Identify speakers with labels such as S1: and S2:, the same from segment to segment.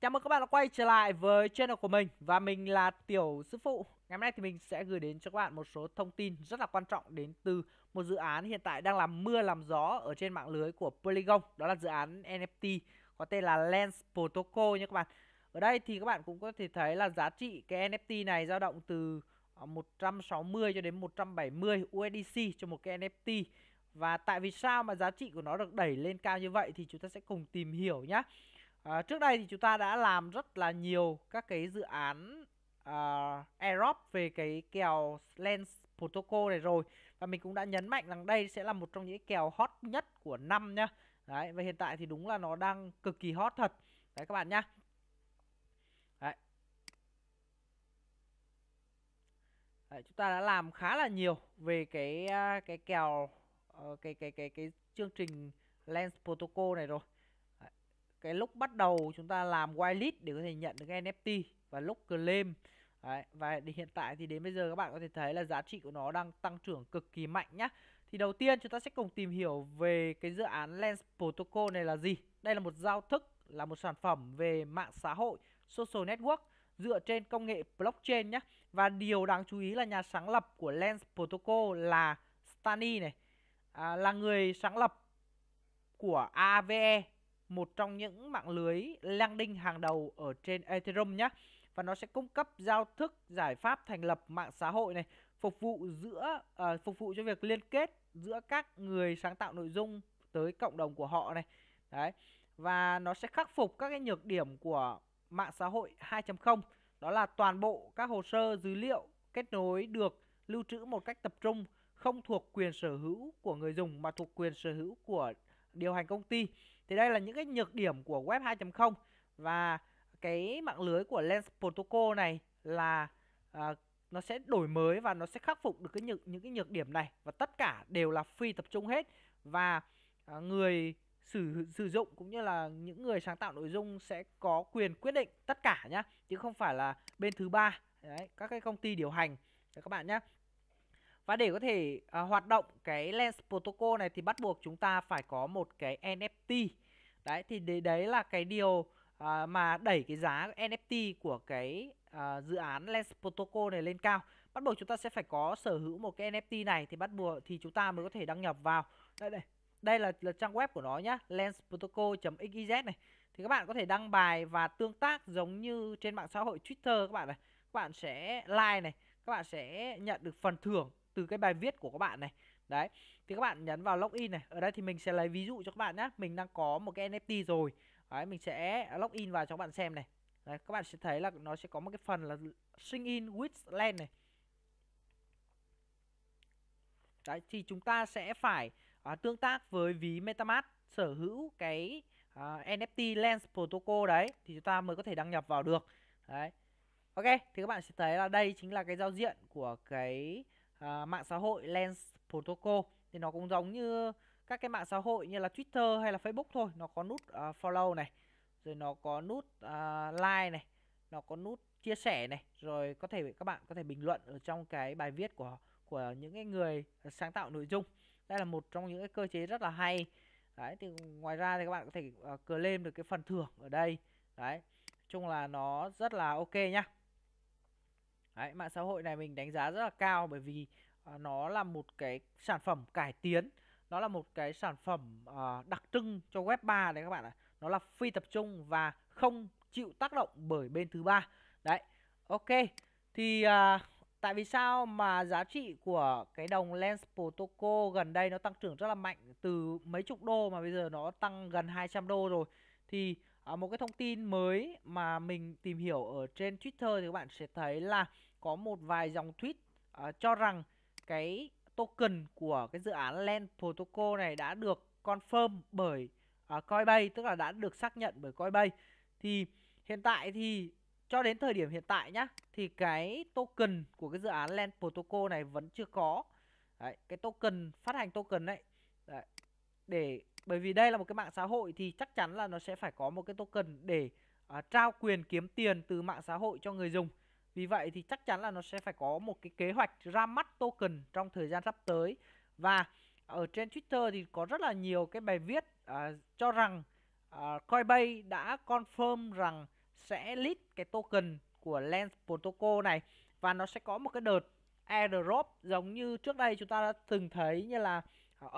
S1: Chào mừng các bạn đã quay trở lại với channel của mình và mình là Tiểu Sư Phụ. Ngày hôm nay thì mình sẽ gửi đến cho các bạn một số thông tin rất là quan trọng đến từ một dự án hiện tại đang làm mưa làm gió ở trên mạng lưới của Polygon, đó là dự án NFT có tên là Lens Protocol nha các bạn. Ở đây thì các bạn cũng có thể thấy là giá trị cái NFT này dao động từ 160 ờ, cho đến 170 USDC cho một cái NFT. Và tại vì sao mà giá trị của nó được đẩy lên cao như vậy thì chúng ta sẽ cùng tìm hiểu nhé. À, trước đây thì chúng ta đã làm rất là nhiều các cái dự án uh, Aerob về cái kèo Lens Protocol này rồi Và mình cũng đã nhấn mạnh rằng đây sẽ là một trong những kèo hot nhất của năm nhá Đấy, và hiện tại thì đúng là nó đang cực kỳ hot thật Đấy các bạn nhá Đấy. Đấy, chúng ta đã làm khá là nhiều về cái cái kèo cái ờ, cái cái cái, cái chương trình Lens Protocol này rồi cái lúc bắt đầu chúng ta làm whitelist để có thể nhận được NFT và lúc claim Đấy, và hiện tại thì đến bây giờ các bạn có thể thấy là giá trị của nó đang tăng trưởng cực kỳ mạnh nhá thì đầu tiên chúng ta sẽ cùng tìm hiểu về cái dự án Lens Protocol này là gì đây là một giao thức là một sản phẩm về mạng xã hội social network dựa trên công nghệ blockchain nhá. và điều đáng chú ý là nhà sáng lập của Lens Protocol là Stani này à, là người sáng lập của AVE một trong những mạng lưới landing hàng đầu ở trên Ethereum nhé. Và nó sẽ cung cấp giao thức giải pháp thành lập mạng xã hội này, phục vụ giữa uh, phục vụ cho việc liên kết giữa các người sáng tạo nội dung tới cộng đồng của họ này. Đấy. Và nó sẽ khắc phục các cái nhược điểm của mạng xã hội 2.0, đó là toàn bộ các hồ sơ dữ liệu kết nối được lưu trữ một cách tập trung không thuộc quyền sở hữu của người dùng mà thuộc quyền sở hữu của điều hành công ty thì đây là những cái nhược điểm của web 2.0 và cái mạng lưới của Lens Protocol này là à, nó sẽ đổi mới và nó sẽ khắc phục được cái nhược, những cái nhược điểm này và tất cả đều là phi tập trung hết và à, người sử sử dụng cũng như là những người sáng tạo nội dung sẽ có quyền quyết định tất cả nhá chứ không phải là bên thứ ba đấy các cái công ty điều hành các bạn nhé và để có thể à, hoạt động cái Lens Protocol này thì bắt buộc chúng ta phải có một cái NFT. Đấy thì đấy, đấy là cái điều à, mà đẩy cái giá NFT của cái à, dự án Lens Protocol này lên cao. Bắt buộc chúng ta sẽ phải có sở hữu một cái NFT này thì bắt buộc thì chúng ta mới có thể đăng nhập vào. Đây đây. Đây là, là trang web của nó nhá, lensprotocol.xyz này. Thì các bạn có thể đăng bài và tương tác giống như trên mạng xã hội Twitter các bạn này. Các bạn sẽ like này, các bạn sẽ nhận được phần thưởng từ cái bài viết của các bạn này đấy thì các bạn nhấn vào login này ở đây thì mình sẽ lấy ví dụ cho các bạn nhé mình đang có một cái NFT rồi đấy mình sẽ login vào cho các bạn xem này đấy, các bạn sẽ thấy là nó sẽ có một cái phần là sing in with land này đấy thì chúng ta sẽ phải à, tương tác với ví MetaMask sở hữu cái à, NFT Lens Protocol đấy thì chúng ta mới có thể đăng nhập vào được đấy Ok, thì các bạn sẽ thấy là đây chính là cái giao diện của cái Ờ, mạng xã hội Lens Protocol thì nó cũng giống như các cái mạng xã hội như là Twitter hay là Facebook thôi nó có nút uh, follow này rồi nó có nút uh, like này nó có nút chia sẻ này rồi có thể các bạn có thể bình luận ở trong cái bài viết của của những cái người sáng tạo nội dung đây là một trong những cái cơ chế rất là hay đấy thì ngoài ra thì các bạn có thể uh, claim được cái phần thưởng ở đây đấy chung là nó rất là ok nhá Đấy, mạng xã hội này mình đánh giá rất là cao bởi vì uh, nó là một cái sản phẩm cải tiến nó là một cái sản phẩm uh, đặc trưng cho web 3 đấy các bạn ạ nó là phi tập trung và không chịu tác động bởi bên thứ ba đấy ok thì uh, tại vì sao mà giá trị của cái đồng lens protocol gần đây nó tăng trưởng rất là mạnh từ mấy chục đô mà bây giờ nó tăng gần 200 đô rồi thì uh, một cái thông tin mới mà mình tìm hiểu ở trên twitter thì các bạn sẽ thấy là có một vài dòng tweet uh, cho rằng cái token của cái dự án Land Protocol này đã được confirm bởi uh, Coinbase tức là đã được xác nhận bởi Coinbase thì hiện tại thì cho đến thời điểm hiện tại nhá thì cái token của cái dự án Land Protocol này vẫn chưa có đấy, cái token phát hành token đấy, đấy để bởi vì đây là một cái mạng xã hội thì chắc chắn là nó sẽ phải có một cái token để uh, trao quyền kiếm tiền từ mạng xã hội cho người dùng vì vậy thì chắc chắn là nó sẽ phải có một cái kế hoạch ra mắt token trong thời gian sắp tới. Và ở trên Twitter thì có rất là nhiều cái bài viết uh, cho rằng uh, Coinbase đã confirm rằng sẽ list cái token của Lens Protocol này và nó sẽ có một cái đợt airdrop giống như trước đây chúng ta đã từng thấy như là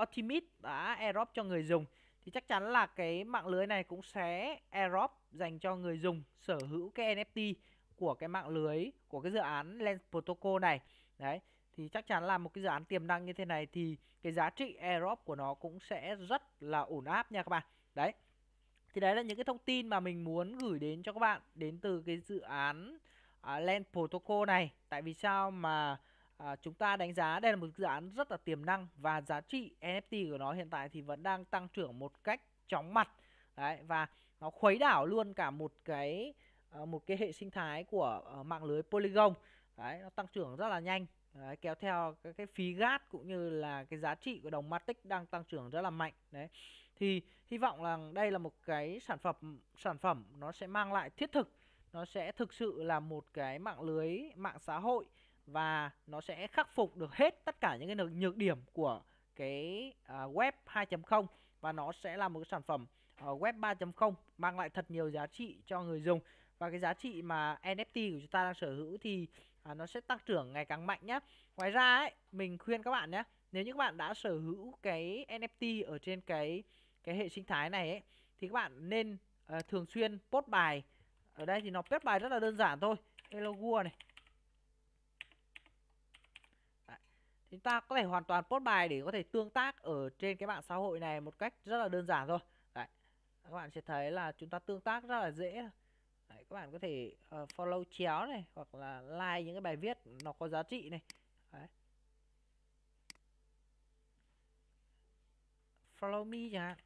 S1: Optimist đã airdrop cho người dùng thì chắc chắn là cái mạng lưới này cũng sẽ airdrop dành cho người dùng sở hữu cái NFT của cái mạng lưới của cái dự án Lens Protocol này đấy thì chắc chắn là một cái dự án tiềm năng như thế này thì cái giá trị airdrop của nó cũng sẽ rất là ổn áp nha các bạn đấy thì đấy là những cái thông tin mà mình muốn gửi đến cho các bạn đến từ cái dự án uh, Lens Protocol này tại vì sao mà à, chúng ta đánh giá đây là một dự án rất là tiềm năng và giá trị NFT của nó hiện tại thì vẫn đang tăng trưởng một cách chóng mặt đấy và nó khuấy đảo luôn cả một cái Ờ, một cái hệ sinh thái của ờ, mạng lưới Polygon đấy nó tăng trưởng rất là nhanh đấy, kéo theo các cái phí gas cũng như là cái giá trị của đồng Matic đang tăng trưởng rất là mạnh đấy thì hy vọng là đây là một cái sản phẩm sản phẩm nó sẽ mang lại thiết thực nó sẽ thực sự là một cái mạng lưới mạng xã hội và nó sẽ khắc phục được hết tất cả những cái nhược điểm của cái à, web 2.0 và nó sẽ là một cái sản phẩm Ờ, web 3.0 mang lại thật nhiều giá trị cho người dùng và cái giá trị mà NFT của chúng ta đang sở hữu thì à, nó sẽ tăng trưởng ngày càng mạnh nhé. Ngoài ra ấy, mình khuyên các bạn nhé, nếu như các bạn đã sở hữu cái NFT ở trên cái cái hệ sinh thái này ấy, thì các bạn nên uh, thường xuyên post bài. Ở đây thì nó post bài rất là đơn giản thôi. Hello Google này. chúng ta có thể hoàn toàn post bài để có thể tương tác ở trên cái mạng xã hội này một cách rất là đơn giản thôi các bạn sẽ thấy là chúng ta tương tác rất là dễ Đấy, các bạn có thể uh, follow chéo này hoặc là like những cái bài viết nó có giá trị này Đấy. follow me chẳng hạn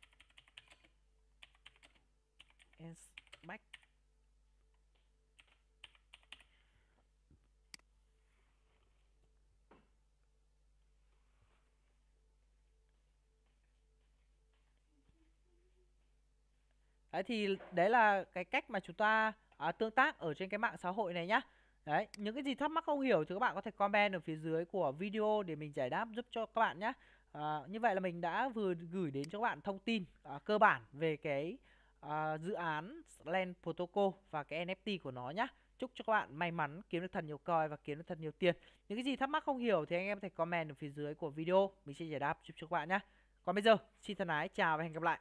S1: and back đấy thì đấy là cái cách mà chúng ta à, tương tác ở trên cái mạng xã hội này nhá đấy những cái gì thắc mắc không hiểu thì các bạn có thể comment ở phía dưới của video để mình giải đáp giúp cho các bạn nhá. à, như vậy là mình đã vừa gửi đến cho các bạn thông tin à, cơ bản về cái à, dự án Land Protocol và cái NFT của nó nhá. chúc cho các bạn may mắn kiếm được thật nhiều coi và kiếm được thật nhiều tiền những cái gì thắc mắc không hiểu thì anh em có thể comment ở phía dưới của video mình sẽ giải đáp giúp cho các bạn nhá. còn bây giờ xin thân ái chào và hẹn gặp lại